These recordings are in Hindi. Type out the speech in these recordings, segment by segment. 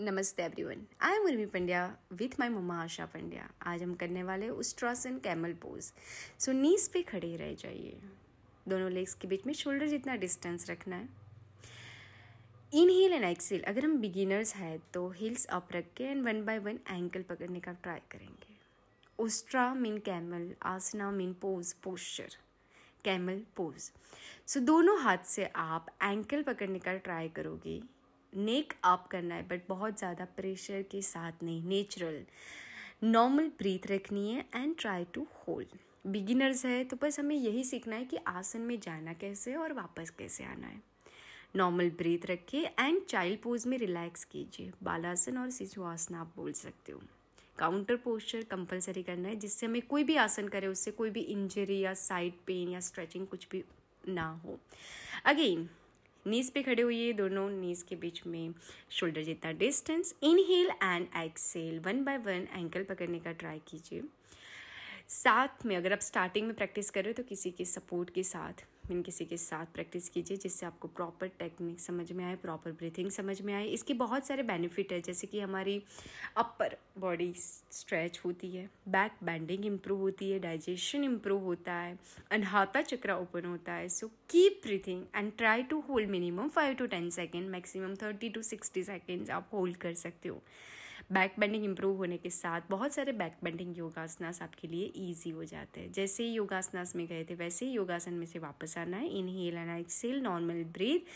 नमस्ते everyone I am Urmi Pandya with my mamma Asha Pandya आज हम करने वाले उस्ट्रासन कैमल पोज सो नीज पे खड़े रह जाइए दोनों लेग्स के बीच में शोल्डर जितना डिस्टेंस रखना है इन हील एंड एक्सहील अगर हम बिगिनर्स हैं तो हील्स अप रख के and one by one ankle पकड़ने का ट्राई करेंगे उस्ट्रा मीन कैमल आसना mean pose posture camel pose so दोनों हाथ से आप एंकल पकड़ने का ट्राई करोगे नेक आप करना है बट बहुत ज़्यादा प्रेशर के साथ नहीं नेचुरल नॉर्मल ब्रीथ रखनी है and try to hold beginners है तो बस हमें यही सीखना है कि आसन में जाना कैसे है और वापस कैसे आना है नॉर्मल ब्रीथ रखिए एंड चाइल्ड पोज में रिलैक्स कीजिए बालासन और शिशुआसन आप बोल सकते हो काउंटर पोस्चर कंपलसरी करना है जिससे हमें कोई भी आसन करे उससे कोई भी इंजरी या साइड पेन या स्ट्रेचिंग कुछ भी ना हो अगेन नीज पे खड़े हुए दोनों नीज के बीच में शोल्डर जितना distance inhale and exhale one by one ankle पकड़ने का ट्राई कीजिए साथ में अगर आप स्टार्टिंग में प्रैक्टिस कर रहे हो तो किसी के सपोर्ट के साथ मीन किसी के साथ प्रैक्टिस कीजिए जिससे आपको प्रॉपर टेक्निक समझ में आए प्रॉपर ब्रीथिंग समझ में आए इसके बहुत सारे बेनिफिट है जैसे कि हमारी अपर बॉडी स्ट्रेच होती है बैक बैंडिंग इम्प्रूव होती है डाइजेशन इम्प्रूव होता है अनहाता चक्रा ओपन होता है so keep breathing and try to hold minimum five to ten second maximum thirty to sixty seconds आप होल्ड कर सकते हो बैक बेंडिंग इंप्रूव होने के साथ बहुत सारे बैक बेंडिंग योगासनास आपके लिए ईजी हो जाते हैं जैसे ही योगासनास में गए थे वैसे ही योगासन में से वापस आना है inhale and exhale normal breath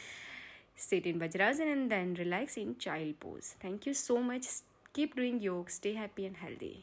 set in बजराज and then relax in child pose thank you so much keep doing yoga stay happy and healthy